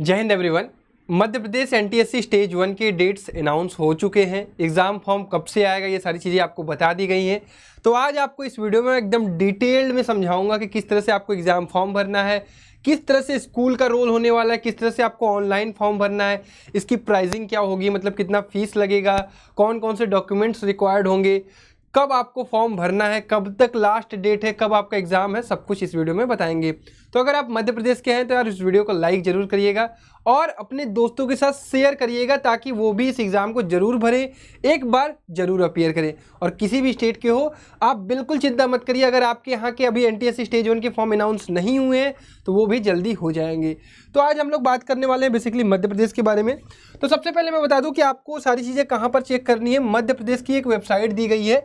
जय Hind everyone Madhya Pradesh NTSC stage one के dates announce हो चुके हैं एग्ज़ाम फॉर्म कब से आएगा ये सारी चीज़ें आपको बता दी गई हैं तो आज आपको इस वीडियो में एकदम डिटेल्ड में समझाऊंगा कि किस तरह से आपको एग्ज़ाम फॉर्म भरना है किस तरह से स्कूल का रोल होने वाला है किस तरह से आपको ऑनलाइन फॉर्म भरना है इसकी प्राइजिंग क्या होगी मतलब कितना फ़ीस लगेगा कौन कौन से डॉक्यूमेंट्स रिक्वायर्ड होंगे कब आपको फॉर्म भरना है कब तक लास्ट डेट है कब आपका एग्ज़ाम है सब कुछ इस वीडियो में बताएंगे तो अगर आप मध्य प्रदेश के हैं तो यार इस वीडियो को लाइक ज़रूर करिएगा और अपने दोस्तों के साथ शेयर करिएगा ताकि वो भी इस एग्ज़ाम को ज़रूर भरें एक बार ज़रूर अपेयर करें और किसी भी स्टेट के हो आप बिल्कुल चिंता मत करिए अगर आपके यहाँ के अभी एन स्टेज वन के फॉर्म अनाउंस नहीं हुए हैं तो वो भी जल्दी हो जाएंगे तो आज हम लोग बात करने वाले हैं बेसिकली मध्य प्रदेश के बारे में तो सबसे पहले मैं बता दूँ कि आपको सारी चीज़ें कहाँ पर चेक करनी है मध्य प्रदेश की एक वेबसाइट दी गई है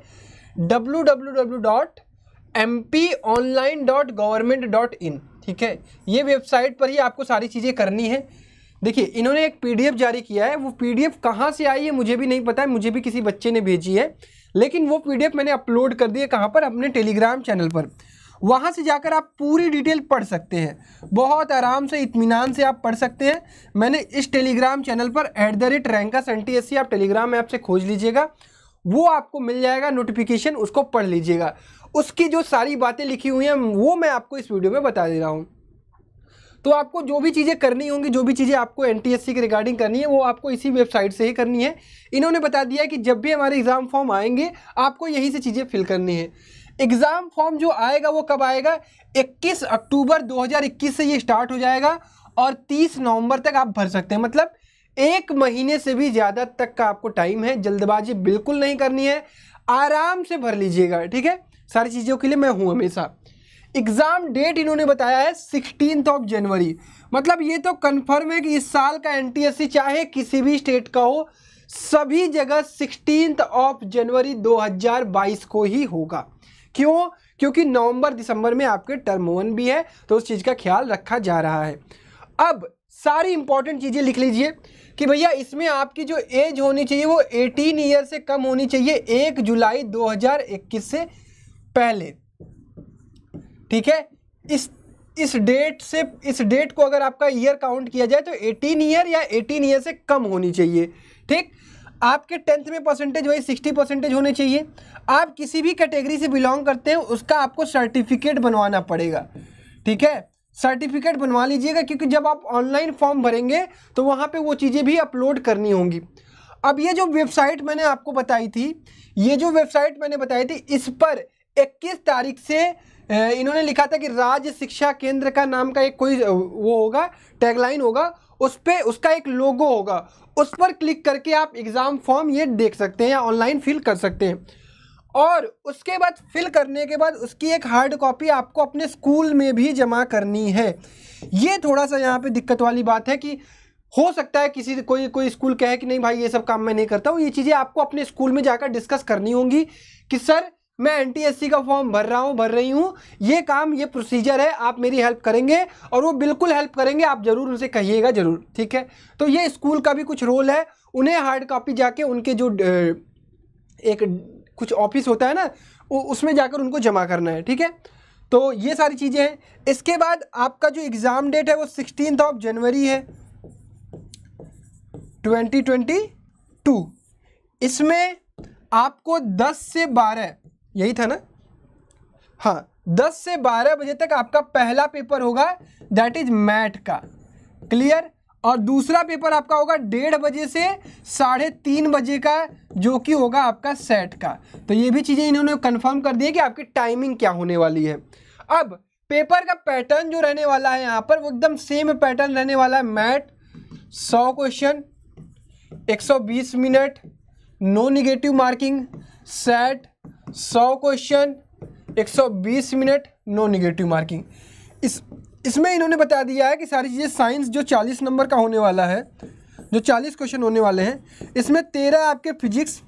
W M P online dot government dot in ठीक है ये वेबसाइट पर ही आपको सारी चीज़ें करनी है देखिए इन्होंने एक पीडीएफ जारी किया है वो पीडीएफ कहाँ से आई है मुझे भी नहीं पता है मुझे भी किसी बच्चे ने भेजी है लेकिन वो पीडीएफ मैंने अपलोड कर दी है कहाँ पर अपने टेलीग्राम चैनल पर वहाँ से जाकर आप पूरी डिटेल पढ़ सकते हैं बहुत आराम से इतमान से आप पढ़ सकते हैं मैंने इस टेलीग्राम चैनल पर एट द रेट रैंकस एन आप टेलीग्राम ऐप से खोज लीजिएगा वो आपको मिल जाएगा नोटिफिकेशन उसको पढ़ लीजिएगा उसकी जो सारी बातें लिखी हुई हैं वो मैं आपको इस वीडियो में बता दे रहा हूँ तो आपको जो भी चीज़ें करनी होंगी जो भी चीज़ें आपको एन के रिगार्डिंग करनी है वो आपको इसी वेबसाइट से ही करनी है इन्होंने बता दिया कि जब भी हमारे एग्ज़ाम फॉर्म आएंगे आपको यहीं से चीज़ें फिल करनी है एग्ज़ाम फॉर्म जो आएगा वो कब आएगा 21 अक्टूबर 2021 से ये स्टार्ट हो जाएगा और 30 नवंबर तक आप भर सकते हैं मतलब एक महीने से भी ज़्यादा तक का आपको टाइम है जल्दबाजी बिल्कुल नहीं करनी है आराम से भर लीजिएगा ठीक है सारी चीज़ों के लिए मैं हूँ हमेशा एग्ज़ाम डेट इन्होंने बताया है सिक्सटीन ऑफ जनवरी मतलब ये तो कन्फर्म है कि इस साल का एन चाहे किसी भी स्टेट का हो सभी जगह सिक्सटीन ऑफ जनवरी 2022 को ही होगा क्यों क्योंकि नवंबर दिसंबर में आपके टर्म वन भी है तो उस चीज़ का ख्याल रखा जा रहा है अब सारी इंपॉर्टेंट चीज़ें लिख लीजिए कि भैया इसमें आपकी जो एज होनी चाहिए वो 18 ईयर से कम होनी चाहिए एक जुलाई 2021 से पहले ठीक है इस इस डेट से इस डेट को अगर आपका ईयर काउंट किया जाए तो 18 ईयर या 18 ईयर से कम होनी चाहिए ठीक आपके टेंथ में परसेंटेज वही 60 परसेंटेज होने चाहिए आप किसी भी कैटेगरी से बिलोंग करते हैं उसका आपको सर्टिफिकेट बनवाना पड़ेगा ठीक है सर्टिफिकेट बनवा लीजिएगा क्योंकि जब आप ऑनलाइन फॉर्म भरेंगे तो वहाँ पर वो चीज़ें भी अपलोड करनी होंगी अब ये जो वेबसाइट मैंने आपको बताई थी ये जो वेबसाइट मैंने बताई थी इस पर 21 तारीख से इन्होंने लिखा था कि राज्य शिक्षा केंद्र का नाम का एक कोई वो होगा टैगलाइन होगा उस पर उसका एक लोगो होगा उस पर क्लिक करके आप एग्ज़ाम फॉर्म ये देख सकते हैं या ऑनलाइन फिल कर सकते हैं और उसके बाद फिल करने के बाद उसकी एक हार्ड कॉपी आपको अपने स्कूल में भी जमा करनी है ये थोड़ा सा यहाँ पे दिक्कत वाली बात है कि हो सकता है किसी कोई कोई स्कूल कहे कि नहीं भाई ये सब काम मैं नहीं करता हूँ ये चीज़ें आपको अपने स्कूल में जाकर डिस्कस करनी होंगी कि सर मैं सी का फॉर्म भर रहा हूँ भर रही हूँ ये काम ये प्रोसीजर है आप मेरी हेल्प करेंगे और वो बिल्कुल हेल्प करेंगे आप ज़रूर उनसे कहिएगा ज़रूर ठीक है तो ये स्कूल का भी कुछ रोल है उन्हें हार्ड कॉपी जाके उनके जो एक कुछ ऑफिस होता है ना उसमें जाकर उनको जमा करना है ठीक है तो ये सारी चीज़ें हैं इसके बाद आपका जो एग्ज़ाम डेट है वो सिक्सटीन ऑफ जनवरी है ट्वेंटी ट्वेंटी टू इसमें आपको दस से बारह यही था ना हाँ दस से बारह बजे तक आपका पहला पेपर होगा दैट इज मैट का क्लियर और दूसरा पेपर आपका होगा डेढ़ बजे से साढ़े तीन बजे का जो कि होगा आपका सेट का तो ये भी चीज़ें इन्होंने कंफर्म कर दी है कि आपकी टाइमिंग क्या होने वाली है अब पेपर का पैटर्न जो रहने वाला है यहाँ पर वो एकदम सेम पैटर्न रहने वाला है मैट सौ क्वेश्चन एक minute no negative marking SAT सौ question 120 minute no negative marking इस इसमें इन्होंने बता दिया है कि सारी चीज़ें साइंस जो 40 नंबर का होने वाला है जो 40 क्वेश्चन होने वाले हैं इसमें तेरह आपके फिजिक्स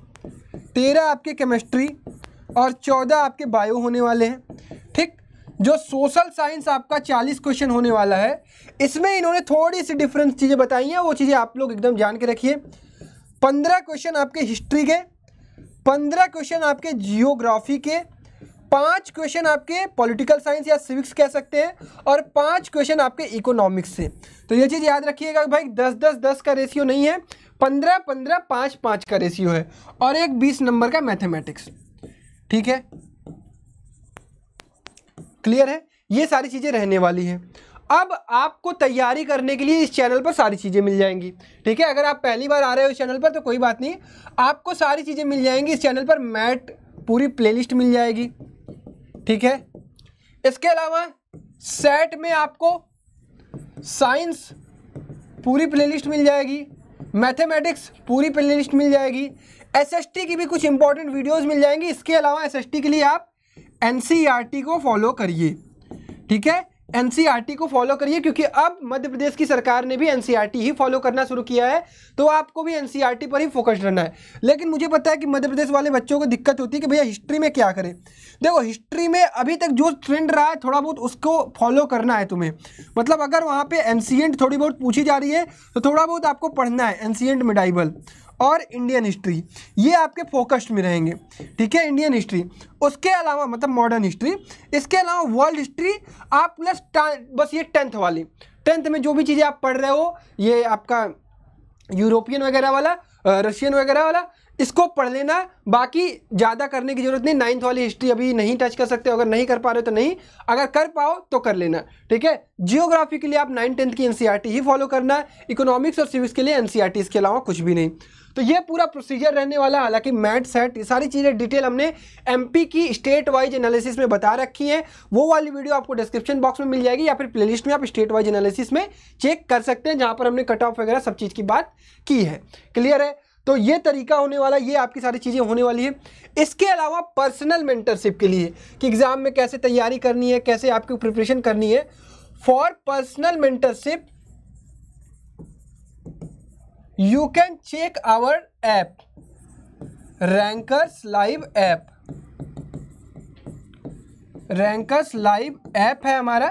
तेरह आपके केमिस्ट्री और चौदह आपके बायो होने वाले हैं ठीक जो सोशल साइंस आपका चालीस क्वेश्चन होने वाला है इसमें इन्होंने थोड़ी सी डिफरेंस चीज़ें बताई हैं वो चीज़ें आप लोग एकदम जान के रखिए पंद्रह क्वेश्चन आपके हिस्ट्री के पंद्रह क्वेश्चन आपके जियोग्राफी के पांच क्वेश्चन आपके पॉलिटिकल साइंस या सिविक्स कह सकते हैं और पांच क्वेश्चन आपके इकोनॉमिक्स से तो ये चीज़ याद रखिएगा भाई दस दस दस का रेशियो नहीं है पंद्रह पंद्रह पाँच पाँच का रेशियो है और एक बीस नंबर का मैथमेटिक्स ठीक है क्लियर है ये सारी चीज़ें रहने वाली है अब आपको तैयारी करने के लिए इस चैनल पर सारी चीज़ें मिल जाएंगी ठीक है अगर आप पहली बार आ रहे हो इस चैनल पर तो कोई बात नहीं आपको सारी चीज़ें मिल जाएंगी इस चैनल पर मैट पूरी प्लेलिस्ट मिल जाएगी ठीक है इसके अलावा सेट में आपको साइंस पूरी प्लेलिस्ट मिल जाएगी मैथमेटिक्स पूरी प्लेलिस्ट मिल जाएगी एसएसटी की भी कुछ इंपॉर्टेंट वीडियोस मिल जाएंगी इसके अलावा एसएसटी के लिए आप एनसीईआरटी e को फॉलो करिए ठीक है एनसीईआरटी e को फॉलो करिए क्योंकि अब मध्य प्रदेश की सरकार ने भी एनसीईआरटी e ही फॉलो करना शुरू किया है तो आपको भी एनसीईआरटी e पर ही फोकस रहना है लेकिन मुझे पता है कि मध्य प्रदेश वाले बच्चों को दिक्कत होती है कि भैया हिस्ट्री में क्या करें देखो हिस्ट्री में अभी तक जो ट्रेंड रहा है थोड़ा बहुत उसको फॉलो करना है तुम्हें मतलब अगर वहाँ पर एनसीएंट थोड़ी बहुत पूछी जा रही है तो थोड़ा बहुत आपको पढ़ना है एनसीएंट मिडाइबल और इंडियन हिस्ट्री ये आपके फोकस्ड में रहेंगे ठीक है इंडियन हिस्ट्री उसके अलावा मतलब मॉडर्न हिस्ट्री इसके अलावा वर्ल्ड हिस्ट्री आप प्लस बस ये टेंथ वाली टेंथ में जो भी चीज़ें आप पढ़ रहे हो ये आपका यूरोपियन वगैरह वाला रशियन वगैरह वाला इसको पढ़ लेना बाकी ज़्यादा करने की ज़रूरत नहीं नाइन्थ वाली हिस्ट्री अभी नहीं टच कर सकते अगर नहीं कर पा रहे तो नहीं अगर कर पाओ तो कर लेना ठीक है जियोग्राफी के लिए आप नाइन टेंथ की एनसीईआरटी e ही फॉलो करना है इकोनॉमिक्स और सिविक्स के लिए एनसीईआरटी इसके e अलावा कुछ भी नहीं तो ये पूरा प्रोसीजर रहने वाला है हालांकि मैट सेट ये सारी चीज़ें डिटेल हमने एमपी की स्टेट वाइज एनालिसिस में बता रखी हैं वो वाली वीडियो आपको डिस्क्रिप्शन बॉक्स में मिल जाएगी या फिर प्लेलिस्ट में आप स्टेट वाइज एनालिसिस में चेक कर सकते हैं जहाँ पर हमने कट ऑफ वगैरह सब चीज़ की बात की है क्लियर है तो ये तरीका होने वाला ये आपकी सारी चीज़ें होने वाली है इसके अलावा पर्सनल मेंटरशिप के लिए कि एग्ज़ाम में कैसे तैयारी करनी है कैसे आपकी प्रिपरेशन करनी है for personal mentorship you can check our app Rankers Live app Rankers Live app है हमारा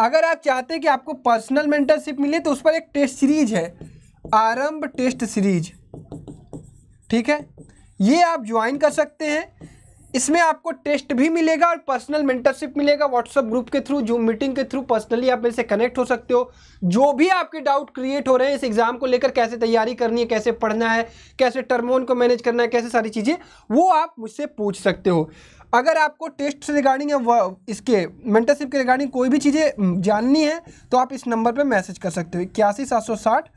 अगर आप चाहते हैं कि आपको पर्सनल मेंटरशिप मिले तो उस पर एक टेस्ट सीरीज है आरंभ टेस्ट सीरीज ठीक है ये आप ज्वाइन कर सकते हैं इसमें आपको टेस्ट भी मिलेगा और पर्सनल मेंटरशिप मिलेगा व्हाट्सएप ग्रुप के थ्रू जूम मीटिंग के थ्रू पर्सनली आप मेरे से कनेक्ट हो सकते हो जो भी आपके डाउट क्रिएट हो रहे हैं इस एग्ज़ाम को लेकर कैसे तैयारी करनी है कैसे पढ़ना है कैसे टर्मोन को मैनेज करना है कैसे सारी चीज़ें वो आप मुझसे पूछ सकते हो अगर आपको टेस्ट से रिगार्डिंग या इसके मेंटरशिप के रिगार्डिंग कोई भी चीज़ें हम्म, जाननी है तो आप इस नंबर पर मैसेज कर सकते हो इक्यासी सात सौ साठ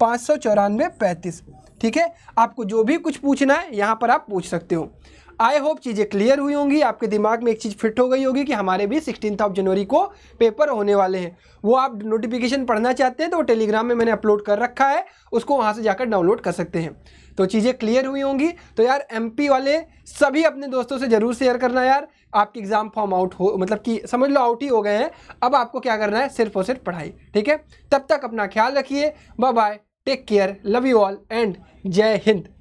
पाँच सौ चौरानवे पैंतीस ठीक है आपको जो भी कुछ पूछना है यहाँ पर आप पूछ सकते हो आई होप चीज़ें क्लियर हुई होंगी आपके दिमाग में एक चीज़ फिट हो गई होगी कि हमारे भी सिक्सटीन ऑफ जनवरी को पेपर होने वाले हैं वो आप नोटिफिकेशन पढ़ना चाहते हैं तो टेलीग्राम में मैंने अपलोड कर रखा है उसको वहाँ से जाकर डाउनलोड कर सकते हैं तो चीज़ें क्लियर हुई होंगी तो यार एम वाले सभी अपने दोस्तों से ज़रूर शेयर करना यार आपके एग्ज़ाम फॉर्म आउट हो मतलब कि समझ लो आउट ही हो गए हैं अब आपको क्या करना है सिर्फ और सिर्फ पढ़ाई ठीक है तब तक अपना ख्याल रखिए bye bye take care love you all and जय हिंद